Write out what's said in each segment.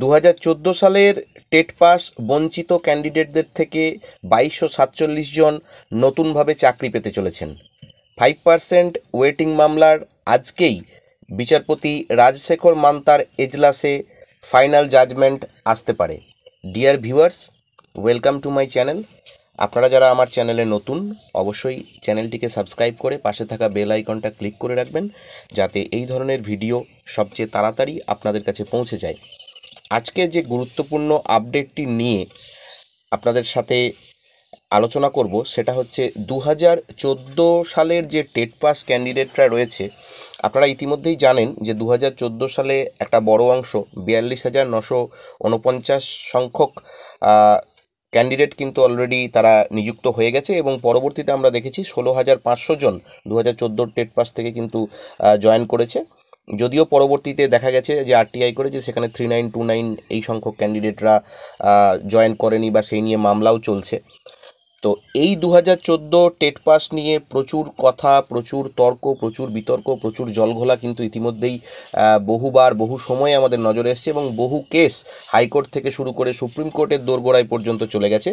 দু সালের TET pass বঞ্চিত ক্যান্ডিডেটদের থেকে বাইশশো সাতচল্লিশ জন নতুনভাবে চাকরি পেতে চলেছেন ফাইভ পার্সেন্ট ওয়েটিং মামলার আজকেই বিচারপতি রাজশেখর মান্তার এজলাসে ফাইনাল জাজমেন্ট আসতে পারে dear viewers welcome to my channel আপনারা যারা আমার চ্যানেলে নতুন অবশ্যই চ্যানেলটিকে সাবস্ক্রাইব করে পাশে থাকা বেল আইকনটা ক্লিক করে রাখবেন যাতে এই ধরনের ভিডিও সবচেয়ে তাড়াতাড়ি আপনাদের কাছে পৌঁছে যায় আজকে যে গুরুত্বপূর্ণ আপডেটটি নিয়ে আপনাদের সাথে আলোচনা করব সেটা হচ্ছে দু হাজার সালের যে টেট পাস ক্যান্ডিডেটরা রয়েছে আপনারা ইতিমধ্যেই জানেন যে দু হাজার সালে একটা বড় অংশ বিয়াল্লিশ হাজার নশো উনপঞ্চাশ সংখ্যক ক্যান্ডিডেট কিন্তু অলরেডি তারা নিযুক্ত হয়ে গেছে এবং পরবর্তীতে আমরা দেখেছি ষোলো হাজার পাঁচশো জন দু হাজার টেট পাস থেকে কিন্তু জয়েন করেছে যদিও পরবর্তীতে দেখা গেছে যে আরটিআই করেছে সেখানে থ্রি নাইন টু নাইন এই সংখ্যক ক্যান্ডিডেটরা জয়েন করেনি বা সেই নিয়ে মামলাও চলছে তো এই দু হাজার চোদ্দো টেট পাস নিয়ে প্রচুর কথা প্রচুর তর্ক প্রচুর বিতর্ক প্রচুর জলঘোলা কিন্তু ইতিমধ্যেই বহুবার বহু সময়ে আমাদের নজরে এসছে এবং বহু কেস হাইকোর্ট থেকে শুরু করে সুপ্রিম কোর্টের দোরগোড়ায় পর্যন্ত চলে গেছে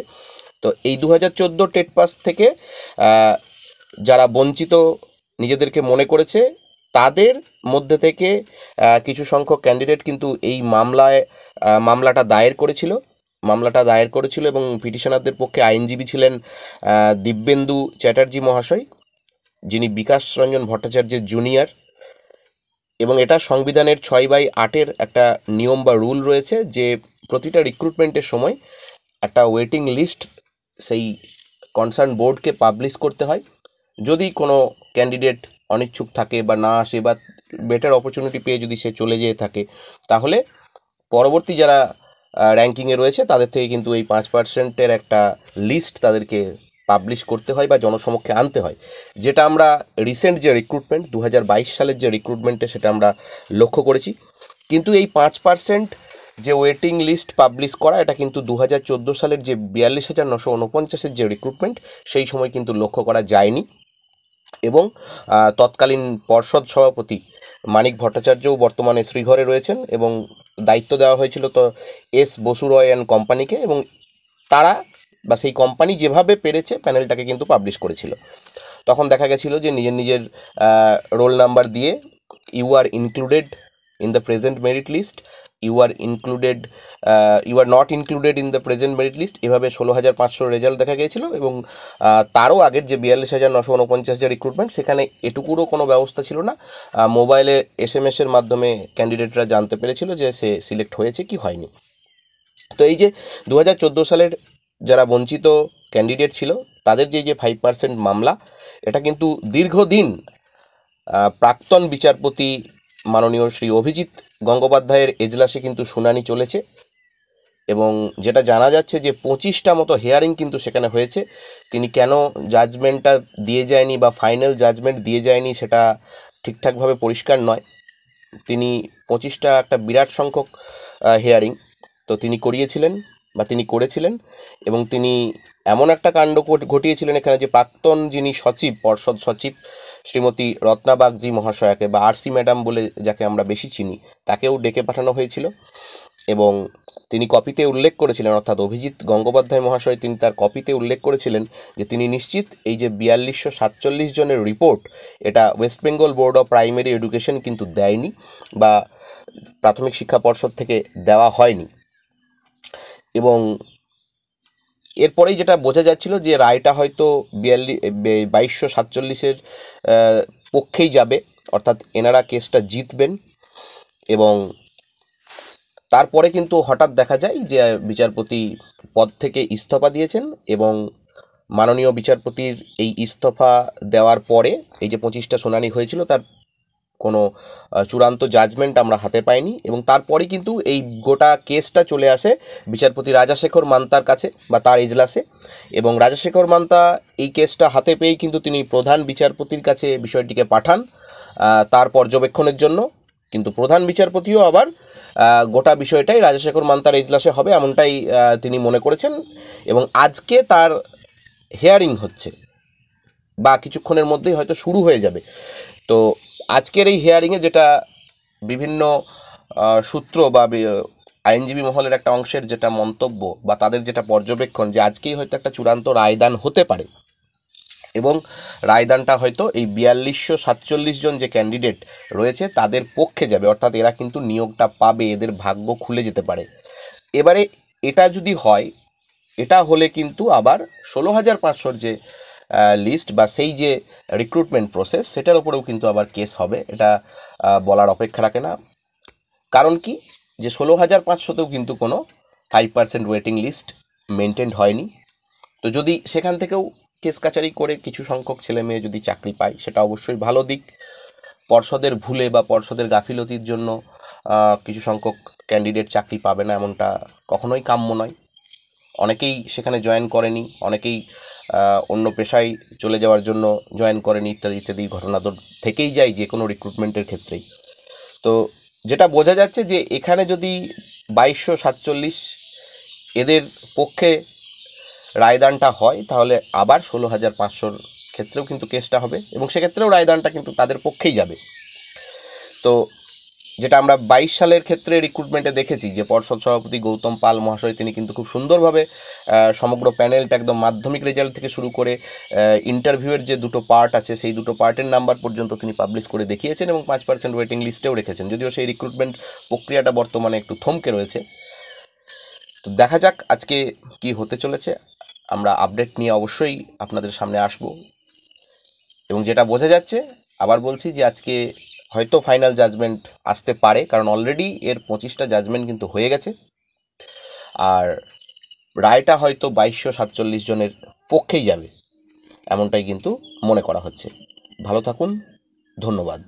তো এই দু হাজার চোদ্দো টেট পাস থেকে যারা বঞ্চিত নিজেদেরকে মনে করেছে তাদের মধ্যে থেকে কিছু সংখ্যক ক্যান্ডিডেট কিন্তু এই মামলায় মামলাটা দায়ের করেছিল মামলাটা দায়ের করেছিল এবং পিটিশনারদের পক্ষে আইনজীবী ছিলেন দিব্যেন্দু চ্যাটার্জি মহাশয় যিনি বিকাশ রঞ্জন ভট্টাচার্যের জুনিয়র এবং এটা সংবিধানের ছয় বাই আটের একটা নিয়ম বা রুল রয়েছে যে প্রতিটা রিক্রুটমেন্টের সময় একটা ওয়েটিং লিস্ট সেই কনসার্ন বোর্ডকে পাবলিশ করতে হয় যদি কোনো ক্যান্ডিডেট অনিচ্ছুক থাকে বা না আসে বা বেটার অপরচুনিটি পেয়ে যদি সে চলে যেয়ে থাকে তাহলে পরবর্তী যারা র্যাঙ্কিংয়ে রয়েছে তাদের থেকে কিন্তু এই পাঁচ পার্সেন্টের একটা লিস্ট তাদেরকে পাবলিশ করতে হয় বা জনসমক্ষে আনতে হয় যেটা আমরা রিসেন্ট যে রিক্রুটমেন্ট দু সালের যে রিক্রুটমেন্টে সেটা আমরা লক্ষ্য করেছি কিন্তু এই পাঁচ পার্সেন্ট যে ওয়েটিং লিস্ট পাবলিশ করা এটা কিন্তু দু সালের যে বিয়াল্লিশ হাজার নশো উনপঞ্চাশের যে রিক্রুটমেন্ট সেই সময় কিন্তু লক্ষ্য করা যায়নি এবং তৎকালীন পর্ষদ সভাপতি মানিক ভট্টাচার্যও বর্তমানে শ্রীঘরে রয়েছেন এবং দায়িত্ব দেওয়া হয়েছিল তো এস বসু রয় অ্যান্ড কোম্পানিকে এবং তারা বা সেই কোম্পানি যেভাবে পেরেছে প্যানেলটাকে কিন্তু পাবলিশ করেছিল তখন দেখা গেছিল যে নিজের নিজের রোল নাম্বার দিয়ে you are included in the present merit list you are included you are not included in the present merit list এভাবে ষোলো হাজার পাঁচশো রেজাল্ট দেখা গিয়েছিল এবং তারও আগের যে বিয়াল্লিশ হাজার নশো উনপঞ্চাশ হাজার রিক্রুটমেন্ট সেখানে এটুকুরও কোনো ব্যবস্থা ছিল না মোবাইলে এস এম এসের মাধ্যমে ক্যান্ডিডেটরা জানতে পেরেছিল যে সে সিলেক্ট হয়েছে কি হয়নি তো এই যে দু হাজার চোদ্দো সালের যারা বঞ্চিত ক্যান্ডিডেট ছিল তাদের যে যে ফাইভ পার্সেন্ট মামলা এটা কিন্তু দীর্ঘদিন প্রাক্তন বিচারপতি মাননীয় শ্রী অভিজিৎ গঙ্গোপাধ্যায়ের এজলাসে কিন্তু শুনানি চলেছে এবং যেটা জানা যাচ্ছে যে পঁচিশটা মতো হেয়ারিং কিন্তু সেখানে হয়েছে তিনি কেন জাজমেন্টটা দিয়ে যায়নি বা ফাইনাল জাজমেন্ট দিয়ে যায়নি সেটা ঠিকঠাকভাবে পরিষ্কার নয় তিনি পঁচিশটা একটা বিরাট সংখ্যক হেয়ারিং তো তিনি করিয়েছিলেন বা তিনি করেছিলেন এবং তিনি এমন একটা কাণ্ড ঘটিয়েছিলেন এখানে যে প্রাক্তন যিনি সচিব পর্ষদ সচিব শ্রীমতী রত্নাবাগজি মহাশয়াকে বা আরসি ম্যাডাম বলে যাকে আমরা বেশি চিনি তাকেও ডেকে পাঠানো হয়েছিল এবং তিনি কপিতে উল্লেখ করেছিলেন অর্থাৎ অভিজিৎ গঙ্গোপাধ্যায় মহাশয় তিনি তার কপিতে উল্লেখ করেছিলেন যে তিনি নিশ্চিত এই যে বিয়াল্লিশশো সাতচল্লিশ জনের রিপোর্ট এটা West Bengal board of primary education কিন্তু দেয়নি বা প্রাথমিক শিক্ষা পর্ষদ থেকে দেওয়া হয়নি এবং এরপরেই যেটা বোঝা যাচ্ছিল যে রায়টা হয়তো বিয়াল্লিশ বাইশশো সাতচল্লিশের পক্ষেই যাবে অর্থাৎ এনারা কেসটা জিতবেন এবং তারপরে কিন্তু হঠাৎ দেখা যায় যে বিচারপতি পদ থেকে ইস্তফা দিয়েছেন এবং মাননীয় বিচারপতির এই ইস্তফা দেওয়ার পরে এই যে পঁচিশটা শুনানি হয়েছিল তার কোনো চূড়ান্ত জাজমেন্ট আমরা হাতে পাইনি এবং তারপরে কিন্তু এই গোটা কেসটা চলে আসে বিচারপতি রাজাশেখর মান্তার কাছে বা তার এজলাসে এবং রাজাশেখর মান্তা এই কেসটা হাতে পেয়েই কিন্তু তিনি প্রধান বিচারপতির কাছে বিষয়টিকে পাঠান তার পর্যবেক্ষণের জন্য কিন্তু প্রধান বিচারপতিও আবার গোটা বিষয়টাই রাজাশেখর মান্তার এজলাসে হবে এমনটাই তিনি মনে করেছেন এবং আজকে তার হেয়ারিং হচ্ছে বা কিছুক্ষণের মধ্যেই হয়তো শুরু হয়ে যাবে তো আজকের এই হিয়ারিংয়ে যেটা বিভিন্ন সূত্র বা আইনজীবী মহলের একটা অংশের যেটা মন্তব্য বা তাদের যেটা পর্যবেক্ষণ যে আজকেই হয়তো একটা চূড়ান্ত রায়দান হতে পারে এবং রায়দানটা হয়তো এই বিয়াল্লিশশো সাতচল্লিশ জন যে ক্যান্ডিডেট রয়েছে তাদের পক্ষে যাবে অর্থাৎ এরা কিন্তু নিয়োগটা পাবে এদের ভাগ্য খুলে যেতে পারে এবারে এটা যদি হয় এটা হলে কিন্তু আবার ষোলো হাজার পাঁচশোর যে লিস্ট বা সেই যে রিক্রুটমেন্ট প্রসেস সেটার উপরেও কিন্তু আবার কেস হবে এটা বলার অপেক্ষা রাখে না কারণ কি যে ষোলো হাজার পাঁচশোতেও কিন্তু কোনো five percent waiting list maintain হয়নি তো যদি সেখান থেকেও কেস কাচারি করে কিছু সংখ্যক ছেলে মেয়ে যদি চাকরি পায় সেটা অবশ্যই ভালো দিক পর্ষদের ভুলে বা পর্ষদের গাফিলতির জন্য কিছু সংখ্যক ক্যান্ডিডেট চাকরি পাবে না এমনটা কখনোই কাম্য নয় অনেকেই সেখানে জয়েন করেনি অনেকেই অন্য পেশায় চলে যাওয়ার জন্য জয়েন করেন ইত্যাদি ইত্যাদি ঘটনা তো থেকেই যায় যে কোনো রিক্রুটমেন্টের ক্ষেত্রেই তো যেটা বোঝা যাচ্ছে যে এখানে যদি বাইশশো সাতচল্লিশ এদের পক্ষে রায়দানটা হয় তাহলে আবার ষোলো হাজার পাঁচশোর ক্ষেত্রেও কিন্তু কেসটা হবে এবং সেক্ষেত্রেও রায়দানটা কিন্তু তাদের পক্ষেই যাবে তো যেটা আমরা বাইশ সালের ক্ষেত্রে রিক্রুটমেন্টে দেখেছি যে পর্ষদ সভাপতি গৌতম পাল মহাশয় তিনি কিন্তু খুব সুন্দরভাবে সমগ্র প্যানেলটা একদম মাধ্যমিক রেজাল্ট থেকে শুরু করে ইন্টারভিউয়ের যে দুটো পার্ট আছে সেই দুটো পার্টের নাম্বার পর্যন্ত তিনি পাবলিশ করে দেখিয়েছেন এবং পাঁচ পার্সেন্ট ওয়েটিং লিস্টেও রেখেছেন যদিও সেই রিক্রুটমেন্ট প্রক্রিয়াটা বর্তমানে একটু থমকে রয়েছে তো দেখা যাক আজকে কি হতে চলেছে আমরা আপডেট নিয়ে অবশ্যই আপনাদের সামনে আসব এবং যেটা বোঝা যাচ্ছে আবার বলছি যে আজকে হয়তো ফাইনাল জাজমেন্ট আসতে পারে কারণ অলরেডি এর পঁচিশটা জাজমেন্ট কিন্তু হয়ে গেছে আর রায়টা হয়তো বাইশশো সাতচল্লিশ জনের পক্ষেই যাবে এমনটাই কিন্তু মনে করা হচ্ছে ভালো থাকুন ধন্যবাদ